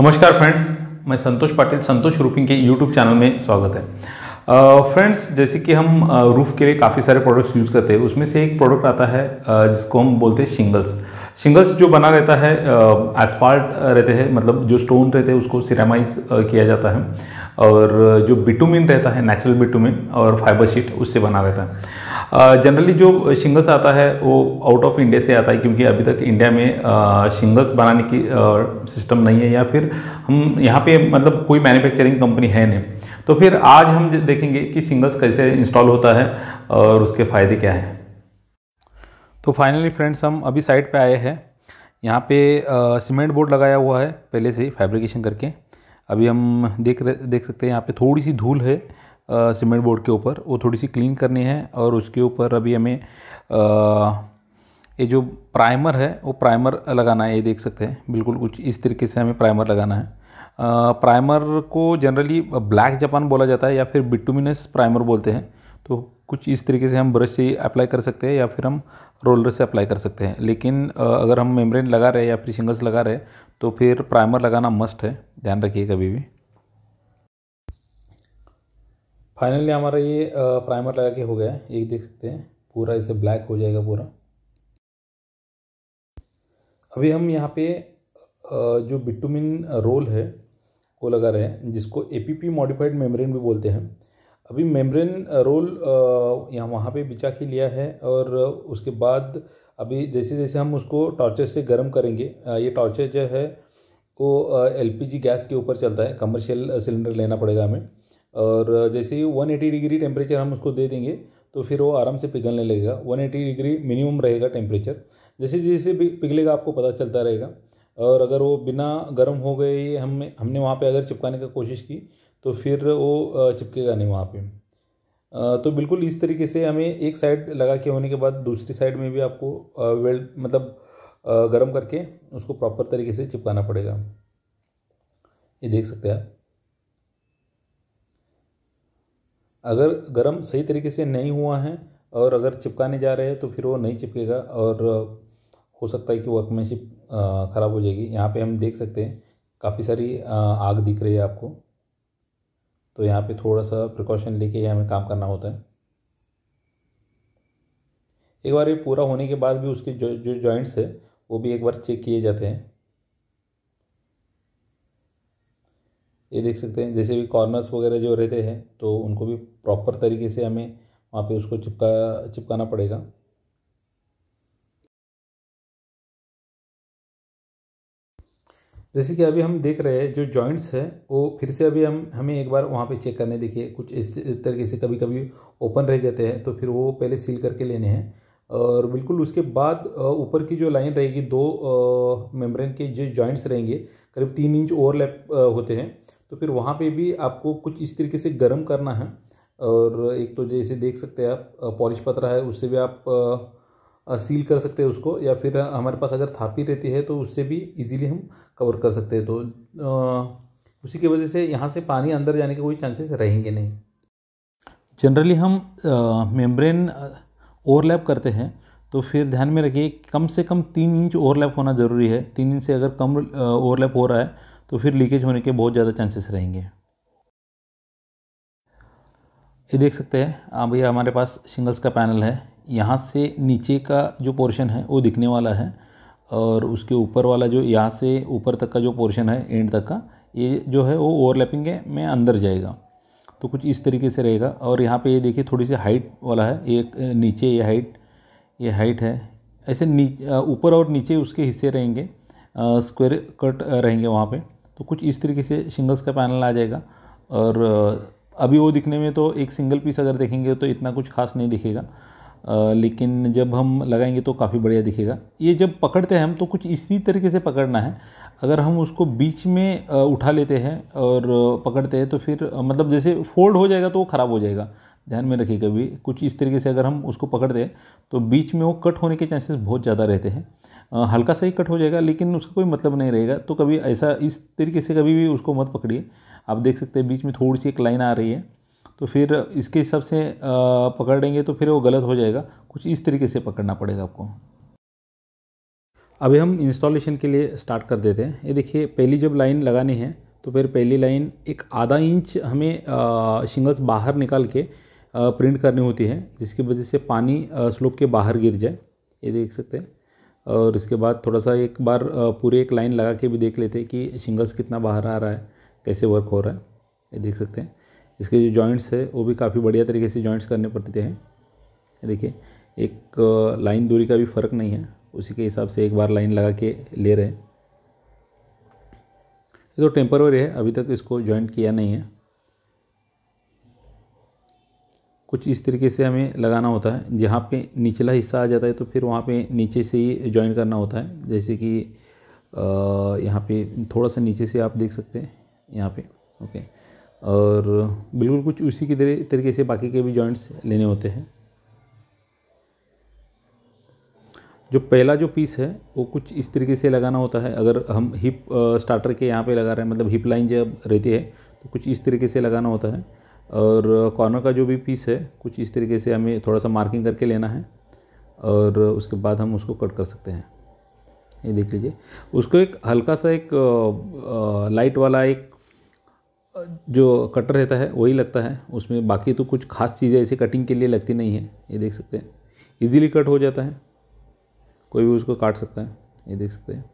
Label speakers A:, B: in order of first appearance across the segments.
A: नमस्कार फ्रेंड्स मैं संतोष पाटिल संतोष रूपिंग के यूट्यूब चैनल में स्वागत है फ्रेंड्स uh, जैसे कि हम रूफ़ के लिए काफ़ी सारे प्रोडक्ट्स यूज़ करते हैं उसमें से एक प्रोडक्ट आता है जिसको हम बोलते हैं शिंगल्स शिंगल्स जो बना रहता है uh, रहते हैं मतलब जो स्टोन रहते हैं उसको सिरामाइज किया जाता है और जो बिटुमिन रहता है नेचुरल बिटुमिन और फाइबर शीट उससे बना रहता है जनरली जो शिंगल्स आता है वो आउट ऑफ इंडिया से आता है क्योंकि अभी तक इंडिया में शिंगल्स बनाने की सिस्टम नहीं है या फिर हम यहाँ पे मतलब कोई मैन्युफैक्चरिंग कंपनी है नहीं तो फिर आज हम देखेंगे कि सिंगल्स कैसे इंस्टॉल होता है और उसके फ़ायदे क्या हैं तो फाइनली फ्रेंड्स हम अभी साइट पे आए हैं यहाँ पे सीमेंट बोर्ड लगाया हुआ है पहले से फैब्रिकेशन करके अभी हम देख रहे देख सकते हैं यहाँ पे थोड़ी सी धूल है सीमेंट बोर्ड के ऊपर वो थोड़ी सी क्लीन करनी है और उसके ऊपर अभी हमें ये जो प्राइमर है वो प्राइमर लगाना है ये देख सकते हैं बिल्कुल कुछ इस तरीके से हमें प्राइमर लगाना है आ, प्राइमर को जनरली ब्लैक जापान बोला जाता है या फिर बिटुमिनस प्राइमर बोलते हैं तो कुछ इस तरीके से हम ब्रश से अप्लाई कर सकते हैं या फिर हम रोलर से अप्लाई कर सकते हैं लेकिन अगर हम मेम्ब्रेन लगा रहे हैं या फिर सिंगल्स लगा रहे हैं तो फिर प्राइमर लगाना मस्ट है ध्यान रखिए कभी भी फाइनली हमारा ये प्राइमर लगा के हो गया है ये देख सकते हैं पूरा इसे ब्लैक हो जाएगा पूरा अभी हम यहाँ पे जो बिटुमिन रोल है वो लगा रहे हैं जिसको ए मॉडिफाइड मेम्ब्रेन भी बोलते हैं अभी मेम्ब्रेन रोल यहाँ वहाँ पे बिछा के लिया है और उसके बाद अभी जैसे जैसे हम उसको टॉर्चर से गर्म करेंगे ये टॉर्चर जो है वो एलपीजी गैस के ऊपर चलता है कमर्शियल सिलेंडर लेना पड़ेगा हमें और जैसे ही 180 डिग्री टेम्परेचर हम उसको दे देंगे तो फिर वो आराम से पिघलने लगेगा 180 डिग्री मिनिमम रहेगा टेम्परेचर जैसे जैसे पिघलेगा आपको पता चलता रहेगा और अगर वो बिना गर्म हो गए हम हमने वहाँ पे अगर चिपकाने का कोशिश की तो फिर वो चिपकेगा नहीं वहाँ पे तो बिल्कुल इस तरीके से हमें एक साइड लगा के होने के बाद दूसरी साइड में भी आपको वेल्ड मतलब गर्म करके उसको प्रॉपर तरीके से चिपकाना पड़ेगा ये देख सकते हैं आप अगर गर्म सही तरीके से नहीं हुआ है और अगर चिपकाने जा रहे हैं तो फिर वो नहीं चिपकेगा और हो सकता है कि वर्कमैनशिप ख़राब हो जाएगी यहाँ पे हम देख सकते हैं काफ़ी सारी आग दिख रही है आपको तो यहाँ पे थोड़ा सा प्रिकॉशन लेके हमें काम करना होता है एक बार ये पूरा होने के बाद भी उसके जो जो जॉइंट्स है वो भी एक बार चेक किए जाते हैं ये देख सकते हैं जैसे भी कॉर्नर्स वगैरह जो रहते हैं तो उनको भी प्रॉपर तरीके से हमें वहाँ पे उसको चिपका चिपकाना पड़ेगा जैसे कि अभी हम देख रहे हैं जो जॉइंट्स है वो फिर से अभी हम हमें एक बार वहाँ पे चेक करने देखिए कुछ इस तरीके से कभी कभी ओपन रह जाते हैं तो फिर वो पहले सील करके लेने हैं और बिल्कुल उसके बाद ऊपर की जो लाइन रहेगी दो मेम्ब्रेन के जो जॉइंट्स रहेंगे करीब तीन इंच ओवरलैप होते हैं तो फिर वहाँ पे भी आपको कुछ इस तरीके से गर्म करना है और एक तो जैसे देख सकते हैं आप पॉलिश पत्रा है उससे भी आप सील कर सकते हैं उसको या फिर हमारे पास अगर थापी रहती है तो उससे भी इजीली हम कवर कर सकते हैं तो उसी की वजह से यहाँ से पानी अंदर जाने के कोई चांसेस रहेंगे नहीं जनरली हम मेम्ब्रेन ओवरलैप करते हैं तो फिर ध्यान में रखिए कम से कम तीन इंच ओवरलैप होना ज़रूरी है तीन इंच से अगर कम ओवरलैप हो रहा है तो फिर लीकेज होने के बहुत ज़्यादा चांसेस रहेंगे ये देख सकते हैं अब हाँ भैया हमारे पास शिंगल्स का पैनल है यहाँ से नीचे का जो पोर्शन है वो दिखने वाला है और उसके ऊपर वाला जो यहाँ से ऊपर तक का जो पोर्शन है एंड तक का ये जो है वो ओवरलैपिंग में अंदर जाएगा तो कुछ इस तरीके से रहेगा और यहाँ पे ये देखिए थोड़ी सी हाइट वाला है एक नीचे ये हाइट ये हाइट है ऐसे ऊपर और नीचे उसके हिस्से रहेंगे स्क्वायर कट रहेंगे वहाँ पर तो कुछ इस तरीके से शिंगल्स का पैनल आ जाएगा और अभी वो दिखने में तो एक सिंगल पीस अगर देखेंगे तो इतना कुछ खास नहीं दिखेगा लेकिन जब हम लगाएंगे तो काफ़ी बढ़िया दिखेगा ये जब पकड़ते हैं हम तो कुछ इसी तरीके से पकड़ना है अगर हम उसको बीच में उठा लेते हैं और पकड़ते हैं तो फिर मतलब जैसे फोल्ड हो जाएगा तो वो ख़राब हो जाएगा ध्यान में रखिए कभी कुछ इस तरीके से अगर हम उसको पकड़ दें तो बीच में वो कट होने के चांसेस बहुत ज़्यादा रहते हैं हल्का सा ही कट हो जाएगा लेकिन उसका कोई मतलब नहीं रहेगा तो कभी ऐसा इस तरीके से कभी भी उसको मत पकड़िए आप देख सकते हैं बीच में थोड़ी सी एक लाइन आ रही है तो फिर इसके हिसाब से पकड़ेंगे तो फिर वो गलत हो जाएगा कुछ इस तरीके से पकड़ना पड़ेगा आपको अभी हम इंस्टॉलेशन के लिए स्टार्ट कर देते हैं ये देखिए पहली जब लाइन लगानी है तो फिर पहली लाइन एक आधा इंच हमें शिंगल्स बाहर निकाल के प्रिंट करनी होती है जिसकी वजह से पानी स्लोप के बाहर गिर जाए ये देख सकते हैं और इसके बाद थोड़ा सा एक बार पूरे एक लाइन लगा के भी देख लेते हैं कि शिंगल्स कितना बाहर आ रहा है कैसे वर्क हो रहा है ये देख सकते हैं इसके जो जॉइंट्स है वो भी काफ़ी बढ़िया तरीके से जॉइंट्स करने पड़ते हैं देखिए एक लाइन दूरी का भी फ़र्क नहीं है उसी के हिसाब से एक बार लाइन लगा के ले रहे हैं ये तो टेम्पररी है अभी तक इसको जॉइंट किया नहीं है कुछ इस तरीके से हमें लगाना होता है जहाँ पे निचला हिस्सा आ जाता है तो फिर वहाँ पे नीचे से ही ज्वाइन करना होता है जैसे कि यहाँ पे थोड़ा सा नीचे से आप देख सकते हैं यहाँ पे ओके और बिल्कुल कुछ उसी की तरीके से बाकी के भी जॉइंट्स लेने होते हैं जो पहला जो पीस है वो कुछ इस तरीके से लगाना होता है अगर हम हिप स्टार्टर के यहाँ पे लगा रहे हैं मतलब हिप लाइन जब रहती है तो कुछ इस तरीके से लगाना होता है और कॉर्नर का जो भी पीस है कुछ इस तरीके से हमें थोड़ा सा मार्किंग करके लेना है और उसके बाद हम उसको कट कर सकते हैं ये देख लीजिए उसको एक हल्का सा एक लाइट वाला एक जो कटर रहता है वही लगता है उसमें बाकी तो कुछ खास चीज़ें ऐसे कटिंग के लिए लगती नहीं है ये देख सकते हैं इजीली कट हो जाता है कोई भी उसको काट सकता है ये देख सकते हैं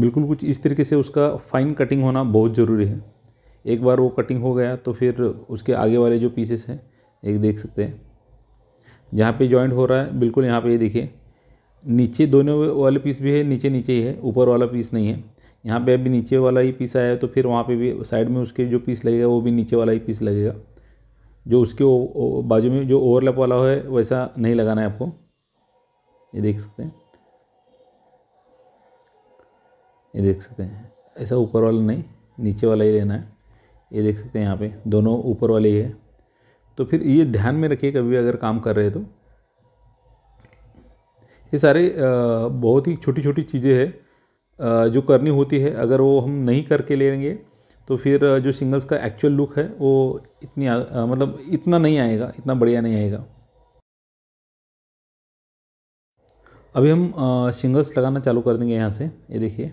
A: बिल्कुल कुछ इस तरीके से उसका फाइन कटिंग होना बहुत ज़रूरी है एक बार वो कटिंग हो गया तो फिर उसके आगे वाले जो पीसेस हैं एक देख सकते हैं जहाँ पे जॉइंट हो रहा है बिल्कुल यहाँ पे ये देखिए नीचे दोनों वाले पीस भी है नीचे नीचे ही है ऊपर वाला पीस नहीं है यहाँ पे अभी नीचे वाला ही पीस आया है तो फिर वहाँ पे भी साइड में उसके जो पीस लगेगा वो भी नीचे वाला ही पीस लगेगा जो उसके बाजू में जो ओवरलैप वाला है वैसा नहीं लगाना है आपको ये देख सकते हैं ये देख सकते हैं ऐसा ऊपर वाला नहीं नीचे वाला ही लेना है ये देख सकते हैं यहाँ पे दोनों ऊपर वाले ही है तो फिर ये ध्यान में रखिए कभी अगर काम कर रहे हैं तो ये सारे बहुत ही छोटी छोटी चीज़ें हैं जो करनी होती है अगर वो हम नहीं करके ले लेंगे तो फिर जो सिंगल्स का एक्चुअल लुक है वो इतनी आ, मतलब इतना नहीं आएगा इतना बढ़िया नहीं आएगा अभी हम सिंगल्स लगाना चालू कर देंगे यहाँ से ये देखिए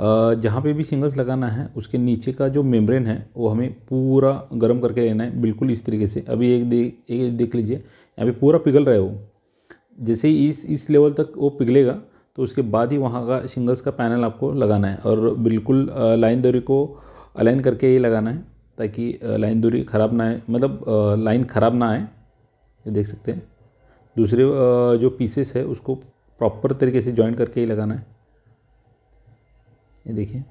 A: जहाँ पे भी सिंगल्स लगाना है उसके नीचे का जो मेम्ब्रेन है वो हमें पूरा गर्म करके लेना है बिल्कुल इस तरीके से अभी एक दे एक देख लीजिए यहाँ पे पूरा पिघल रहा है वो जैसे ही इस इस लेवल तक वो पिघलेगा तो उसके बाद ही वहाँ का सिंगल्स का पैनल आपको लगाना है और बिल्कुल लाइन दूरी को अलाइन करके ही लगाना है ताकि लाइन दूरी ख़राब ना आए मतलब लाइन ख़राब ना आए ये देख सकते हैं दूसरे जो पीसेस है उसको प्रॉपर तरीके से जॉइंट करके ही लगाना है ये देखिए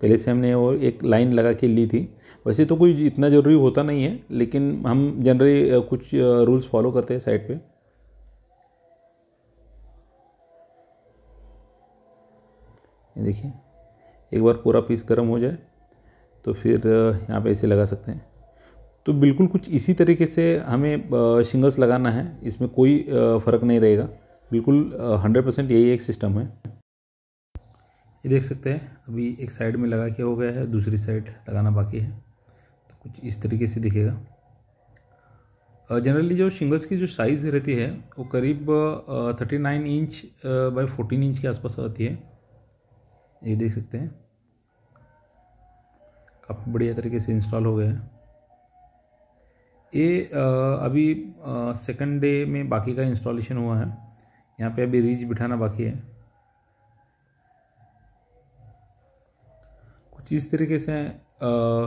A: पहले से हमने वो एक लाइन लगा के ली थी वैसे तो कोई इतना ज़रूरी होता नहीं है लेकिन हम जनरली कुछ रूल्स फॉलो करते हैं साइड पे ये देखिए एक बार पूरा पीस गर्म हो जाए तो फिर यहाँ पे ऐसे लगा सकते हैं तो बिल्कुल कुछ इसी तरीके से हमें शिंगल्स लगाना है इसमें कोई फ़र्क नहीं रहेगा बिल्कुल हंड्रेड परसेंट यही एक सिस्टम है ये देख सकते हैं अभी एक साइड में लगा के हो गया है दूसरी साइड लगाना बाकी है तो कुछ इस तरीके से दिखेगा जनरली जो शिंगल्स की जो साइज़ रहती है वो करीब thirty nine inch by fourteen inch के आसपास आती है ये देख सकते हैं काफ़ी बढ़िया तरीके से इंस्टॉल हो गया है ये अभी सेकंड डे में बाकी का इंस्टॉलेशन हुआ है यहाँ पे अभी रीच बिठाना बाकी है जिस तरीके से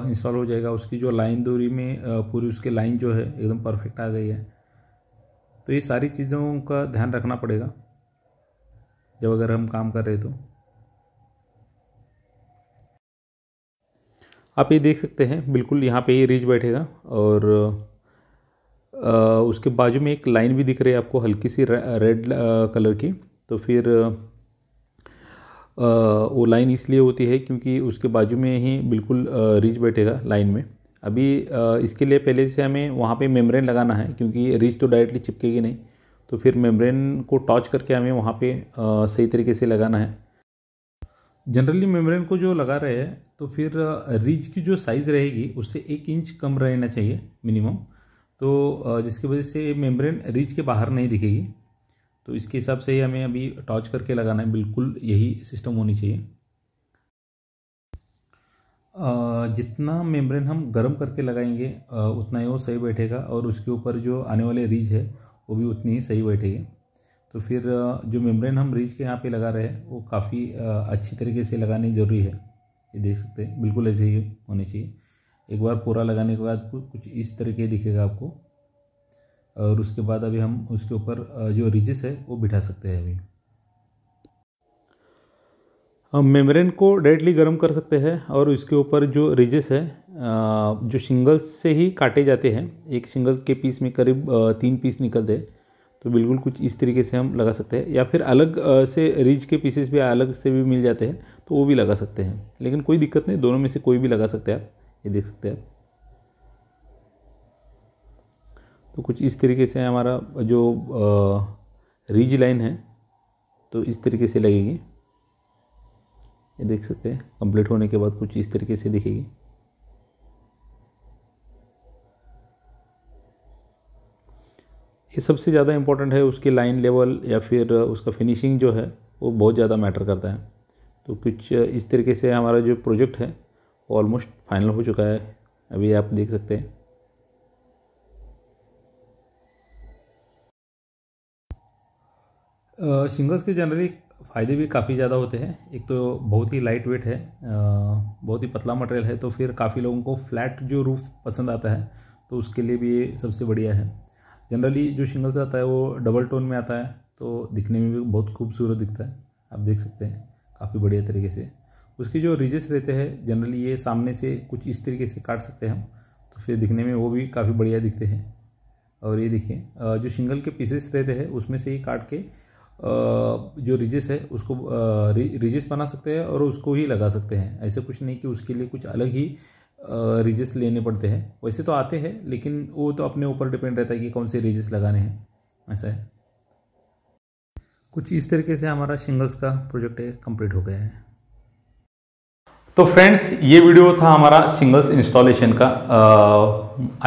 A: इंस्टॉल हो जाएगा उसकी जो लाइन दूरी में पूरी उसकी लाइन जो है एकदम परफेक्ट आ गई है तो ये सारी चीज़ों का ध्यान रखना पड़ेगा जब अगर हम काम कर रहे तो आप ये देख सकते हैं बिल्कुल यहाँ पे ही रिज बैठेगा और आ, उसके बाजू में एक लाइन भी दिख रही है आपको हल्की सी रेड कलर की तो फिर वो लाइन इसलिए होती है क्योंकि उसके बाजू में ही बिल्कुल रिज बैठेगा लाइन में अभी इसके लिए पहले से हमें वहाँ पे मेम्ब्रेन लगाना है क्योंकि रिज तो डायरेक्टली चिपकेगी नहीं तो फिर मेम्ब्रेन को टॉच करके हमें वहाँ पे सही तरीके से लगाना है जनरली मेम्ब्रेन को जो लगा रहे हैं तो फिर रिज की जो साइज़ रहेगी उससे एक इंच कम रहना चाहिए मिनिमम तो जिसकी वजह से मेम्ब्रेन रिज के बाहर नहीं दिखेगी तो इसके हिसाब से ही हमें अभी टॉर्च करके लगाना है बिल्कुल यही सिस्टम होनी चाहिए जितना मेम्ब्रेन हम गर्म करके लगाएंगे उतना ही वो सही बैठेगा और उसके ऊपर जो आने वाले रीज है वो भी उतनी ही सही बैठेगी तो फिर जो मेम्ब्रेन हम रीज के यहाँ पे लगा रहे हैं वो काफ़ी अच्छी तरीके से लगानी ज़रूरी है ये देख सकते हैं बिल्कुल ऐसे ही होनी चाहिए एक बार पूरा लगाने के बाद कुछ इस तरीके दिखेगा आपको और उसके बाद अभी हम उसके ऊपर जो रिजिस है वो बिठा सकते हैं अभी हम मेम्ब्रेन को डायरेक्टली गर्म कर सकते हैं और उसके ऊपर जो रिजिस है जो सिंगल्स से ही काटे जाते हैं एक सिंगल के पीस में करीब तीन पीस निकलते हैं तो बिल्कुल कुछ इस तरीके से हम लगा सकते हैं या फिर अलग से रिज के पीसेस भी अलग से भी मिल जाते हैं तो वो भी लगा सकते हैं लेकिन कोई दिक्कत नहीं दोनों में से कोई भी लगा सकते हैं आप ये देख सकते हैं आप तो कुछ इस तरीके से हमारा जो रीज लाइन है तो इस तरीके से लगेगी ये देख सकते हैं कंप्लीट होने के बाद कुछ इस तरीके से दिखेगी ये सबसे ज़्यादा इम्पोर्टेंट है उसकी लाइन लेवल या फिर उसका फिनिशिंग जो है वो बहुत ज़्यादा मैटर करता है तो कुछ इस तरीके से हमारा जो प्रोजेक्ट है ऑलमोस्ट फाइनल हो चुका है अभी आप देख सकते हैं सिंगल्स के जनरली फ़ायदे भी काफ़ी ज़्यादा होते हैं एक तो बहुत ही लाइट वेट है बहुत ही पतला मटेरियल है तो फिर काफ़ी लोगों को फ्लैट जो रूफ़ पसंद आता है तो उसके लिए भी ये सबसे बढ़िया है जनरली जो शिंगल्स आता है वो डबल टोन में आता है तो दिखने में भी बहुत खूबसूरत दिखता है आप देख सकते हैं काफ़ी बढ़िया तरीके से उसके जो रिजेस रहते हैं जनरली ये सामने से कुछ इस तरीके से काट सकते हैं हम तो फिर दिखने में वो भी काफ़ी बढ़िया दिखते हैं और ये देखिए जो शिंगल के पीसेस रहते हैं उसमें से ही काट के जो रिजिस है उसको रिजिस बना सकते हैं और उसको ही लगा सकते हैं ऐसे कुछ नहीं कि उसके लिए कुछ अलग ही रिजिस लेने पड़ते हैं वैसे तो आते हैं लेकिन वो तो अपने ऊपर डिपेंड रहता है कि कौन से रिजिस लगाने हैं ऐसा है कुछ इस तरीके से हमारा सिंगल्स का प्रोजेक्ट है कंप्लीट हो गया है तो फ्रेंड्स ये वीडियो था हमारा सिंगल्स इंस्टॉलेशन का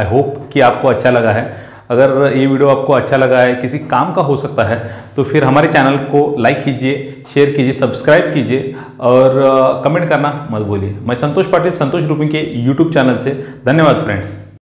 A: आई होप कि आपको अच्छा लगा है अगर ये वीडियो आपको अच्छा लगा है किसी काम का हो सकता है तो फिर हमारे चैनल को लाइक कीजिए शेयर कीजिए सब्सक्राइब कीजिए और कमेंट uh, करना मत बोलिए मैं संतोष पाटिल संतोष रूपी के यूट्यूब चैनल से धन्यवाद फ्रेंड्स